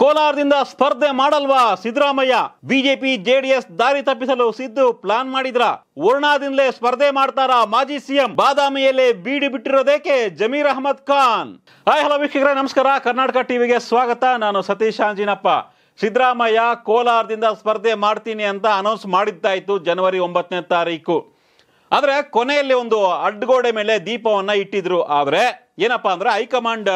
ಕೋಲಾರದಿಂದ ಸ್ಪರ್ಧೆ ಮಾಡಲ್ವಾ Siddaramaiah BJP JDS ದಾರಿ ತಪ್ಪಿಸಲು ಸಿದ್ದು ಪ್ಲಾನ್ ಮಾಡಿದ್ರ ವರ್ಣಾದಿಂದಲೇ ಸ್ಪರ್ಧೆ ಮಾಡ್ತಾರ ಮಾಜಿ ಸಿಎಂ ಬಾದಾಮಿಯಲ್ಲಿ ಬೀಡಿ ಬಿಟ್ಟಿರೋದೇಕೆ ಜಮೀರ್ ಅಹಮದ್ ಖಾನ್ ಹಾಯ್ ಹಲೋ ವೀಕ್ಷಕರೇ ನಮಸ್ಕಾರ ಕರ್ನಾಟಕ ಟಿವಿಗೆ ಸ್ವಾಗತ ನಾನು ಸತೀಶ್ ಅಂಜಿನಪ್ಪ ಸಿದ್ದರಾಮಯ್ಯ ಕೋಲಾರದಿಂದ ಸ್ಪರ್ಧೆ ಮಾಡ್ತೀನಿ ಅಂತ ಅನೌನ್ಸ್ ಮಾಡಿದ್ದಾಯಿತು ಜನವರಿ ಒಂಬತ್ತನೇ ತಾರೀಕು ಆದರೆ ಕೊನೆಯಲ್ಲಿ ಒಂದು ಅಡ್ಡಗೋಡೆ ಮೇಲೆ ದೀಪವನ್ನು ಇಟ್ಟಿದ್ರು ಆದರೆ ಏನಪ್ಪಾ ಅಂದ್ರೆ ಹೈಕಮಾಂಡ್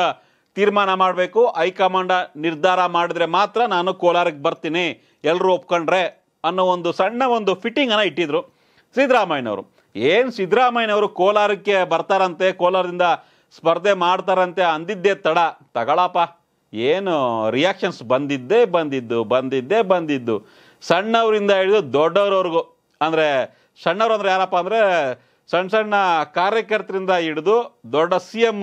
ತೀರ್ಮಾನ ಮಾಡಬೇಕು ಹೈಕಮಾಂಡ ನಿರ್ಧಾರ ಮಾಡಿದ್ರೆ ಮಾತ್ರ ನಾನು ಕೋಲಾರಕ್ಕೆ ಬರ್ತೀನಿ ಎಲ್ಲರೂ ಒಪ್ಕೊಂಡ್ರೆ ಅನ್ನೋ ಒಂದು ಸಣ್ಣ ಒಂದು ಫಿಟ್ಟಿಂಗನ್ನು ಇಟ್ಟಿದ್ರು ಸಿದ್ದರಾಮಯ್ಯನವರು ಏನು ಸಿದ್ದರಾಮಯ್ಯನವರು ಕೋಲಾರಕ್ಕೆ ಬರ್ತಾರಂತೆ ಕೋಲಾರದಿಂದ ಸ್ಪರ್ಧೆ ಮಾಡ್ತಾರಂತೆ ಅಂದಿದ್ದೇ ತಡ ತಗೊಳಪ್ಪ ಏನು ರಿಯಾಕ್ಷನ್ಸ್ ಬಂದಿದ್ದೇ ಬಂದಿದ್ದು ಬಂದಿದ್ದೇ ಬಂದಿದ್ದು ಸಣ್ಣವರಿಂದ ಹಿಡಿದು ದೊಡ್ಡವ್ರವ್ರಿಗೂ ಅಂದರೆ ಸಣ್ಣವ್ರು ಅಂದರೆ ಯಾರಪ್ಪ ಅಂದರೆ ಸಣ್ಣ ಸಣ್ಣ ಕಾರ್ಯಕರ್ತರಿಂದ ಹಿಡಿದು ದೊಡ್ಡ ಸಿ ಎಮ್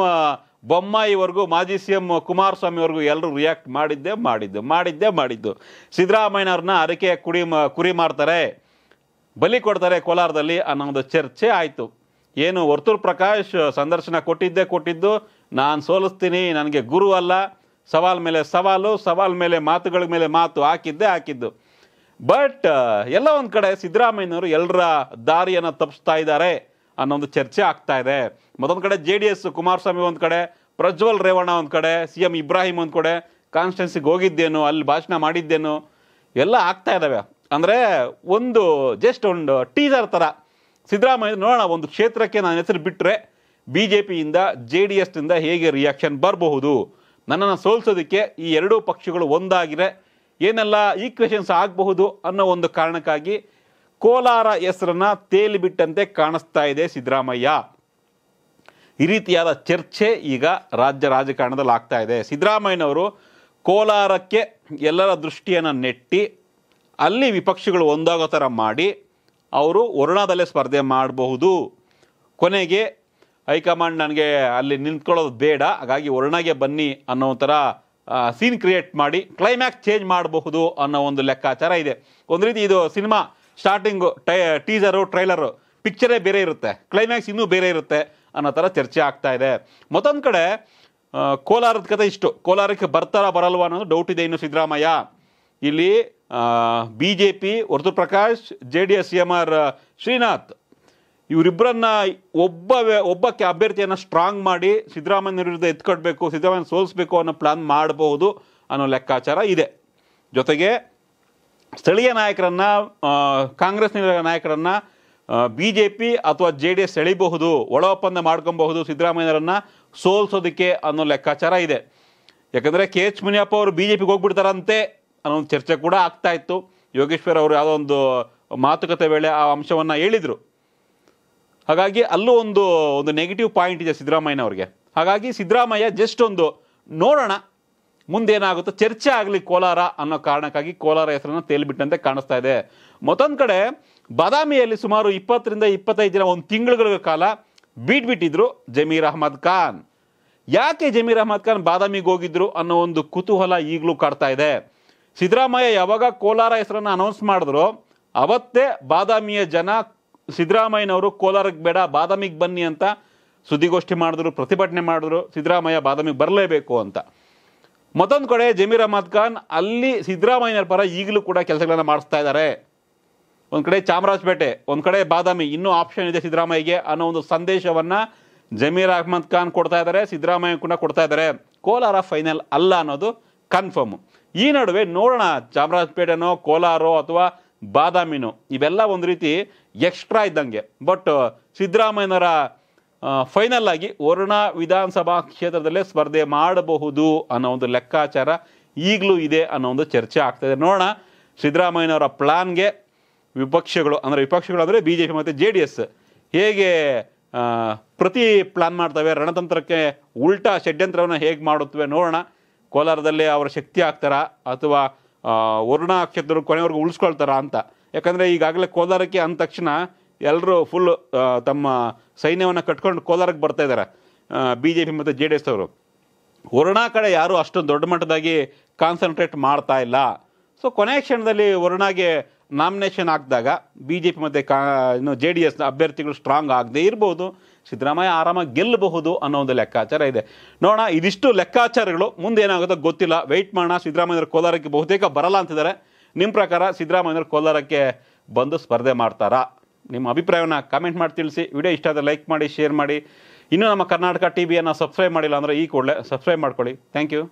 ಬೊಮ್ಮಾಯಿವರೆಗೂ ಮಾಜಿ ಸಿ ಎಂ ಕುಮಾರಸ್ವಾಮಿವರೆಗೂ ಎಲ್ಲರೂ ರಿಯಾಕ್ಟ್ ಮಾಡಿದ್ದೇ ಮಾಡಿದ್ದು ಮಾಡಿದ್ದೇ ಮಾಡಿದ್ದು ಸಿದ್ದರಾಮಯ್ಯನವ್ರನ್ನ ಅರಕೆ ಕುಡಿ ಕುರಿ ಮಾಡ್ತಾರೆ ಬಲಿ ಕೊಡ್ತಾರೆ ಕೋಲಾರದಲ್ಲಿ ಒಂದು ಚರ್ಚೆ ಆಯಿತು ಏನು ವರ್ತೂರ್ ಪ್ರಕಾಶ್ ಸಂದರ್ಶನ ಕೊಟ್ಟಿದ್ದೇ ಕೊಟ್ಟಿದ್ದು ನಾನು ಸೋಲಿಸ್ತೀನಿ ನನಗೆ ಗುರು ಅಲ್ಲ ಸವಾಲ್ ಮೇಲೆ ಸವಾಲು ಸವಾಲ್ ಮೇಲೆ ಮಾತುಗಳ ಮೇಲೆ ಮಾತು ಹಾಕಿದ್ದೇ ಹಾಕಿದ್ದು ಬಟ್ ಎಲ್ಲ ಒಂದು ಕಡೆ ಸಿದ್ದರಾಮಯ್ಯನವರು ಎಲ್ಲರ ದಾರಿಯನ್ನು ತಪ್ಪಿಸ್ತಾ ಇದ್ದಾರೆ ಅನ್ನೋ ಒಂದು ಚರ್ಚೆ ಆಗ್ತಾ ಇದೆ ಮತ್ತೊಂದು ಕಡೆ ಜೆ ಡಿ ಎಸ್ ಕುಮಾರಸ್ವಾಮಿ ಒಂದು ಕಡೆ ಪ್ರಜ್ವಲ್ ರೇವಣ್ಣ ಒಂದು ಕಡೆ ಸಿ ಎಂ ಇಬ್ರಾಹಿಂ ಒಂದು ಕಡೆ ಕಾನ್ಸ್ಟೆನ್ಸಿಗೆ ಹೋಗಿದ್ದೇನು ಅಲ್ಲಿ ಭಾಷಣ ಮಾಡಿದ್ದೇನು ಎಲ್ಲ ಆಗ್ತಾ ಇದ್ದಾವೆ ಅಂದರೆ ಒಂದು ಜಸ್ಟ್ ಒಂದು ಟೀಸರ್ ಥರ ಸಿದ್ದರಾಮಯ್ಯ ನೋಡೋಣ ಒಂದು ಕ್ಷೇತ್ರಕ್ಕೆ ನಾನು ಹೆಸರು ಬಿಟ್ಟರೆ ಬಿ ಜೆ ಪಿಯಿಂದ ಜೆ ಡಿ ಎಸ್ನಿಂದ ಹೇಗೆ ರಿಯಾಕ್ಷನ್ ಬರಬಹುದು ನನ್ನನ್ನು ಸೋಲ್ಸೋದಕ್ಕೆ ಈ ಎರಡೂ ಪಕ್ಷಗಳು ಒಂದಾಗಿದೆ ಏನೆಲ್ಲ ಈಕ್ವೇಷನ್ಸ್ ಆಗಬಹುದು ಅನ್ನೋ ಒಂದು ಕಾರಣಕ್ಕಾಗಿ ಕೋಲಾರ ಹೆಸರನ್ನ ತೇಲಿಬಿಟ್ಟಂತೆ ಕಾಣಿಸ್ತಾ ಇದೆ ಸಿದ್ದರಾಮಯ್ಯ ಈ ರೀತಿಯಾದ ಚರ್ಚೆ ಈಗ ರಾಜ್ಯ ರಾಜಕಾರಣದಲ್ಲಿ ಆಗ್ತಾ ಇದೆ ಸಿದ್ದರಾಮಯ್ಯನವರು ಕೋಲಾರಕ್ಕೆ ಎಲ್ಲರ ದೃಷ್ಟಿಯನ್ನು ನೆಟ್ಟಿ ಅಲ್ಲಿ ವಿಪಕ್ಷಗಳು ಒಂದಾಗೋ ಥರ ಮಾಡಿ ಅವರು ವರುಣಾದಲ್ಲೇ ಸ್ಪರ್ಧೆ ಮಾಡಬಹುದು ಕೊನೆಗೆ ಹೈಕಮಾಂಡ್ ನನಗೆ ಅಲ್ಲಿ ನಿಂತ್ಕೊಳ್ಳೋದು ಬೇಡ ಹಾಗಾಗಿ ವರ್ಣಗೆ ಬನ್ನಿ ಅನ್ನೋ ಥರ ಸೀನ್ ಕ್ರಿಯೇಟ್ ಮಾಡಿ ಕ್ಲೈಮ್ಯಾಕ್ಸ್ ಚೇಂಜ್ ಮಾಡಬಹುದು ಅನ್ನೋ ಒಂದು ಲೆಕ್ಕಾಚಾರ ಇದೆ ಒಂದು ರೀತಿ ಇದು ಸಿನಿಮಾ ಸ್ಟಾರ್ಟಿಂಗು ಟೈ ಟೀಸರು ಟ್ರೈಲರು ಪಿಕ್ಚರೇ ಬೇರೆ ಇರುತ್ತೆ ಕ್ಲೈಮ್ಯಾಕ್ಸ್ ಇನ್ನೂ ಬೇರೆ ಇರುತ್ತೆ ಅನ್ನೋ ಥರ ಚರ್ಚೆ ಆಗ್ತಾ ಇದೆ ಮತ್ತೊಂದು ಕಡೆ ಕೋಲಾರದ ಕತೆ ಇಷ್ಟು ಕೋಲಾರಕ್ಕೆ ಬರ್ತಾರ ಬರಲ್ವಾ ಅನ್ನೋದು ಡೌಟ್ ಇದೆ ಇನ್ನು ಸಿದ್ದರಾಮಯ್ಯ ಇಲ್ಲಿ ಬಿ ಜೆ ಪಿ ವರ್ತು Prakash J D S M R Srinath ಇವರಿಬ್ಬರನ್ನ ಒಬ್ಬ ಒಬ್ಬಕ್ಕೆ ಅಭ್ಯರ್ಥಿಯನ್ನು ಸ್ಟ್ರಾಂಗ್ ಮಾಡಿ ಸಿದ್ದರಾಮಯ್ಯ ವಿರುದ್ಧ ಎತ್ಕೊಡ್ಬೇಕು ಸಿದ್ದರಾಮಯ್ಯ ಸೋಲಿಸ್ಬೇಕು ಅನ್ನೋ ಪ್ಲಾನ್ ಮಾಡಬಹುದು ಅನ್ನೋ ಲೆಕ್ಕಾಚಾರ ಇದೆ ಜೊತೆಗೆ ಸ್ಥಳೀಯ ನಾಯಕರನ್ನು ಕಾಂಗ್ರೆಸ್ ನಾಯಕರನ್ನು ಬಿ ಜೆ ಪಿ ಅಥವಾ ಜೆ ಡಿ ಎಸ್ ಎಳಿಬಹುದು ಒಳ ಒಪ್ಪಂದ ಮಾಡ್ಕೊಬಹುದು ಸಿದ್ದರಾಮಯ್ಯರನ್ನು ಸೋಲ್ಸೋದಕ್ಕೆ ಅನ್ನೋ ಲೆಕ್ಕಾಚಾರ ಇದೆ ಯಾಕಂದರೆ ಕೆ ಎಚ್ ಮುನಿಯಪ್ಪ ಅವರು ಬಿ ಜೆ ಪಿಗೆ ಹೋಗ್ಬಿಡ್ತಾರಂತೆ ಅನ್ನೋ ಒಂದು ಚರ್ಚೆ ಕೂಡ ಆಗ್ತಾ ಇತ್ತು ಯೋಗೇಶ್ವರ್ ಅವರು ಯಾವುದೋ ಒಂದು ಮಾತುಕತೆ ವೇಳೆ ಆ ಅಂಶವನ್ನು ಹೇಳಿದರು ಹಾಗಾಗಿ ಅಲ್ಲೂ ಒಂದು ಒಂದು ನೆಗೆಟಿವ್ ಪಾಯಿಂಟ್ ಇದೆ ಅವರಿಗೆ ಹಾಗಾಗಿ ಸಿದ್ದರಾಮಯ್ಯ ಜಸ್ಟ್ ಒಂದು ನೋಡೋಣ ಮುಂದೇನಾಗುತ್ತೋ ಚರ್ಚೆ ಆಗಲಿ ಕೋಲಾರ ಅನ್ನೋ ಕಾರಣಕ್ಕಾಗಿ ಕೋಲಾರ ಹೆಸರನ್ನು ತೇಲಿಬಿಟ್ಟಂತೆ ಕಾಣಿಸ್ತಾ ಇದೆ ಮತ್ತೊಂದು ಕಡೆ ಬಾದಾಮಿಯಲ್ಲಿ ಸುಮಾರು ಇಪ್ಪತ್ತರಿಂದ ಇಪ್ಪತ್ತೈದು ದಿನ ಒಂದು ತಿಂಗಳುಗಳ ಕಾಲ ಬಿಟ್ಬಿಟ್ಟಿದ್ರು ಜಮೀರ್ ಅಹಮದ್ ಖಾನ್ ಯಾಕೆ ಜಮೀರ್ ಅಹಮದ್ ಖಾನ್ ಬಾದಾಮಿಗೆ ಹೋಗಿದ್ರು ಅನ್ನೋ ಒಂದು ಕುತೂಹಲ ಈಗಲೂ ಕಾಡ್ತಾ ಇದೆ ಸಿದ್ದರಾಮಯ್ಯ ಯಾವಾಗ ಕೋಲಾರ ಹೆಸರನ್ನು ಅನೌನ್ಸ್ ಮಾಡಿದ್ರು ಅವತ್ತೇ ಬಾದಾಮಿಯ ಜನ ಸಿದ್ದರಾಮಯ್ಯನವರು ಕೋಲಾರಕ್ಕೆ ಬೇಡ ಬಾದಾಮಿಗೆ ಬನ್ನಿ ಅಂತ ಸುದ್ದಿಗೋಷ್ಠಿ ಮಾಡಿದ್ರು ಪ್ರತಿಭಟನೆ ಮಾಡಿದ್ರು ಸಿದ್ದರಾಮಯ್ಯ ಬಾದಾಮಿಗೆ ಬರಲೇಬೇಕು ಅಂತ ಮತ್ತೊಂದು ಕಡೆ ಜಮೀರ್ ಅಹಮದ್ ಖಾನ್ ಅಲ್ಲಿ ಸಿದ್ದರಾಮಯ್ಯನ ಪರ ಈಗಲೂ ಕೂಡ ಕೆಲಸಗಳನ್ನು ಮಾಡಿಸ್ತಾ ಇದ್ದಾರೆ ಒಂದು ಕಡೆ ಚಾಮರಾಜಪೇಟೆ ಒಂದು ಕಡೆ ಬಾದಾಮಿ ಇನ್ನೂ ಆಪ್ಷನ್ ಇದೆ ಸಿದ್ದರಾಮಯ್ಯಗೆ ಅನ್ನೋ ಒಂದು ಸಂದೇಶವನ್ನು ಜಮೀರ್ ಅಹಮದ್ ಖಾನ್ ಕೊಡ್ತಾ ಇದ್ದಾರೆ ಸಿದ್ದರಾಮಯ್ಯ ಕೂಡ ಕೊಡ್ತಾ ಇದ್ದಾರೆ ಕೋಲಾರ ಫೈನಲ್ ಅಲ್ಲ ಅನ್ನೋದು ಕನ್ಫರ್ಮು ಈ ನಡುವೆ ನೋಡೋಣ ಚಾಮರಾಜಪೇಟೆನೋ ಕೋಲಾರೋ ಅಥವಾ ಬಾದಾಮಿನೋ ಇವೆಲ್ಲ ಒಂದು ರೀತಿ ಎಕ್ಸ್ಟ್ರಾ ಇದ್ದಂಗೆ ಬಟ್ ಸಿದ್ದರಾಮಯ್ಯನವರ ಫೈನಲ್ ಆಗಿ ವರುಣ ವಿಧಾನಸಭಾ ಕ್ಷೇತ್ರದಲ್ಲೇ ಸ್ಪರ್ಧೆ ಮಾಡಬಹುದು ಅನ್ನೋ ಒಂದು ಲೆಕ್ಕಾಚಾರ ಈಗಲೂ ಇದೆ ಅನ್ನೋ ಒಂದು ಚರ್ಚೆ ಆಗ್ತಾಯಿದೆ ನೋಡೋಣ ಸಿದ್ದರಾಮಯ್ಯನವರ ಪ್ಲಾನ್ಗೆ ವಿಪಕ್ಷಗಳು ಅಂದರೆ ವಿಪಕ್ಷಗಳು ಅಂದರೆ ಬಿ ಜೆ ಪಿ ಮತ್ತು ಜೆ ಡಿ ಎಸ್ ಹೇಗೆ ಪ್ರತಿ ಪ್ಲಾನ್ ಮಾಡ್ತವೆ ರಣತಂತ್ರಕ್ಕೆ ಉಲ್ಟಾ ಷಡ್ಯಂತ್ರವನ್ನು ಹೇಗೆ ಮಾಡುತ್ತವೆ ನೋಡೋಣ ಕೋಲಾರದಲ್ಲೇ ಅವರ ಶಕ್ತಿ ಆಗ್ತಾರಾ ಅಥವಾ ವರುಣಾ ಕ್ಷೇತ್ರ ಕೊನೆವರೆಗೂ ಉಳಿಸ್ಕೊಳ್ತಾರಾ ಅಂತ ಯಾಕಂದರೆ ಈಗಾಗಲೇ ಕೋಲಾರಕ್ಕೆ ಅಂದ ತಕ್ಷಣ ಎಲ್ಲರೂ ಫುಲ್ ತಮ್ಮ ಸೈನ್ಯವನ್ನು ಕಟ್ಕೊಂಡು ಕೋಲಾರಕ್ಕೆ ಬರ್ತಾ ಇದ್ದಾರೆ ಬಿ ಜೆ ಪಿ ಮತ್ತು ಜೆ ಡಿ ಎಸ್ ಅವರು ವರುಣಾ ಕಡೆ ಯಾರೂ ಅಷ್ಟೊಂದು ದೊಡ್ಡ ಮಟ್ಟದಾಗಿ ಕಾನ್ಸಂಟ್ರೇಟ್ ಮಾಡ್ತಾ ಇಲ್ಲ ಸೊ ಕೊನೆ ಕ್ಷಣದಲ್ಲಿ ವರುಣಾಗೆ ನಾಮಿನೇಷನ್ ಆಗಿದಾಗ ಬಿ ಜೆ ಪಿ ಮತ್ತು ಕಾ ಇನ್ನು ಜೆ ಡಿ ಎಸ್ನ ಅಭ್ಯರ್ಥಿಗಳು ಸ್ಟ್ರಾಂಗ್ ಆಗದೇ ಇರ್ಬೋದು ಸಿದ್ದರಾಮಯ್ಯ ಆರಾಮಾಗಿ ಗೆಲ್ಲಬಹುದು ಅನ್ನೋ ಒಂದು ಲೆಕ್ಕಾಚಾರ ಇದೆ ನೋಡೋಣ ಇದಿಷ್ಟು ಲೆಕ್ಕಾಚಾರಗಳು ಮುಂದೆ ಏನಾಗುತ್ತೋ ಗೊತ್ತಿಲ್ಲ ವೆಯ್ಟ್ ಮಾಡೋಣ ಸಿದ್ದರಾಮಯ್ಯವ್ರ ಕೋಲಾರಕ್ಕೆ ಬಹುತೇಕ ಬರಲ್ಲ ಅಂತಿದ್ದಾರೆ ನಿಮ್ಮ ಪ್ರಕಾರ ಸಿದ್ದರಾಮಯ್ಯವ್ರ ಕೋಲಾರಕ್ಕೆ ಬಂದು ಸ್ಪರ್ಧೆ ಮಾಡ್ತಾರಾ ನಿಮ್ಮ ಅಭಿಪ್ರಾಯವನ್ನು ಕಾಮೆಂಟ್ ಮಾಡಿ ತಿಳಿಸಿ ವಿಡಿಯೋ ಇಷ್ಟ ಆದರೆ ಲೈಕ್ ಮಾಡಿ ಶೇರ್ ಮಾಡಿ ಇನ್ನೂ ನಮ್ಮ ಕರ್ನಾಟಕ ಟಿ ವಿಯನ್ನು ಸಬ್ಸ್ಕ್ರೈಬ್ ಮಾಡಿಲ್ಲ ಅಂದರೆ ಈ ಕೂಡಲೇ ಸಬ್ಸ್ಕ್ರೈಬ್ ಮಾಡ್ಕೊಳ್ಳಿ ಥ್ಯಾಂಕ್ ಯು